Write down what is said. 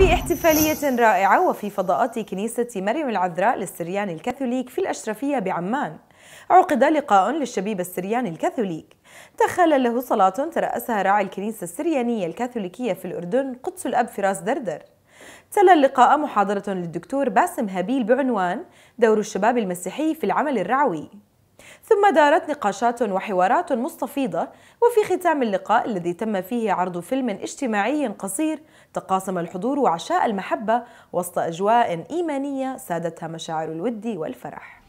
في احتفالية رائعة وفي فضاءات كنيسة مريم العذراء للسريان الكاثوليك في الأشرفية بعمان عقد لقاء للشبيب السرياني الكاثوليك تخلى له صلاة ترأسها راعي الكنيسة السريانية الكاثوليكية في الأردن قدس الأب فراس دردر تلا اللقاء محاضرة للدكتور باسم هابيل بعنوان دور الشباب المسيحي في العمل الرعوي ثم دارت نقاشات وحوارات مستفيضة وفي ختام اللقاء الذي تم فيه عرض فيلم اجتماعي قصير تقاسم الحضور عشاء المحبة وسط أجواء إيمانية سادتها مشاعر الود والفرح